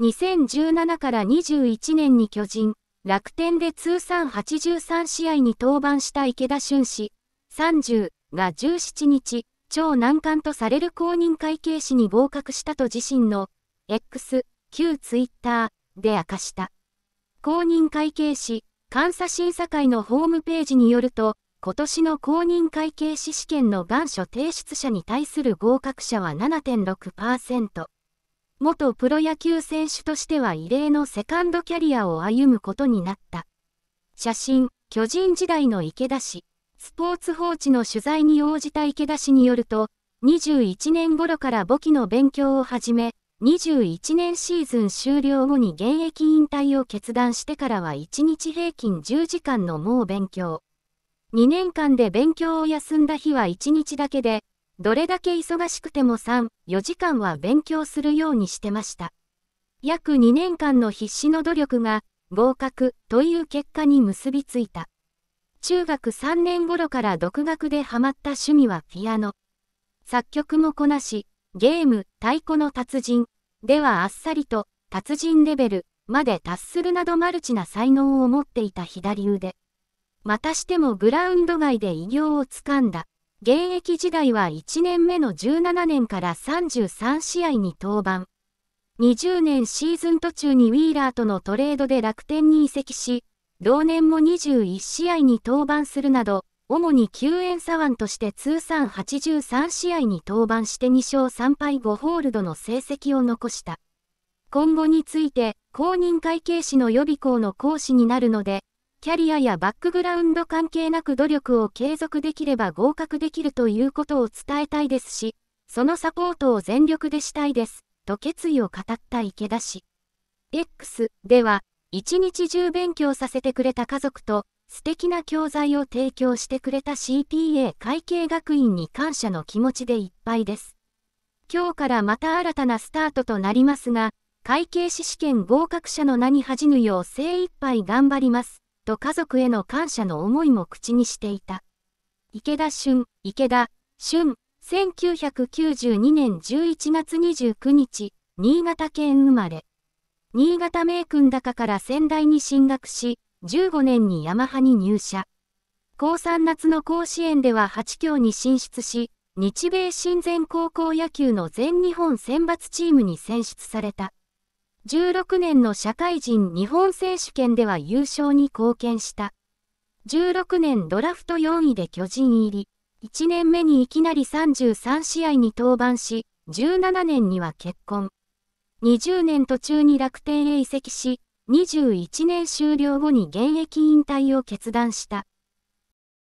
2017から21年に巨人、楽天で通算83試合に登板した池田俊氏、30が17日、超難関とされる公認会計士に合格したと自身の X、旧ツイッターで明かした。公認会計士、監査審査会のホームページによると、今年の公認会計士試験の願書提出者に対する合格者は7.6%。元プロ野球選手としては異例のセカンドキャリアを歩むことになった。写真、巨人時代の池田氏。スポーツ報知の取材に応じた池田氏によると、21年頃から簿記の勉強を始め、21年シーズン終了後に現役引退を決断してからは1日平均10時間の猛勉強。2年間で勉強を休んだ日は1日だけで、どれだけ忙しくても3、4時間は勉強するようにしてました。約2年間の必死の努力が合格という結果に結びついた。中学3年頃から独学でハマった趣味はピアノ。作曲もこなし、ゲーム、太鼓の達人、ではあっさりと、達人レベル、まで達するなどマルチな才能を持っていた左腕。またしてもグラウンド外で偉業をつかんだ。現役時代は1年目の17年から33試合に登板。20年シーズン途中にウィーラーとのトレードで楽天に移籍し、同年も21試合に登板するなど、主に救援左腕として通算83試合に登板して2勝3敗5ホールドの成績を残した。今後について、公認会計士の予備校の講師になるので、キャリアやバックグラウンド関係なく努力を継続できれば合格できるということを伝えたいですし、そのサポートを全力でしたいです、と決意を語った池田氏。X では、一日中勉強させてくれた家族と、素敵な教材を提供してくれた CPA 会計学院に感謝の気持ちでいっぱいです。今日からまた新たなスタートとなりますが、会計士試験合格者の名に恥じぬよう精一杯頑張ります。と家族への感謝の思いも口にしていた。池田駿池田駿1992年11月29日、新潟県生まれ。新潟名君高から仙台に進学し、15年にヤマハに入社。高3夏の甲子園では8強に進出し、日米親善高校野球の全日本選抜チームに選出された。16年の社会人日本選手権では優勝に貢献した。16年ドラフト4位で巨人入り、1年目にいきなり33試合に登板し、17年には結婚。20年途中に楽天へ移籍し、21年終了後に現役引退を決断した。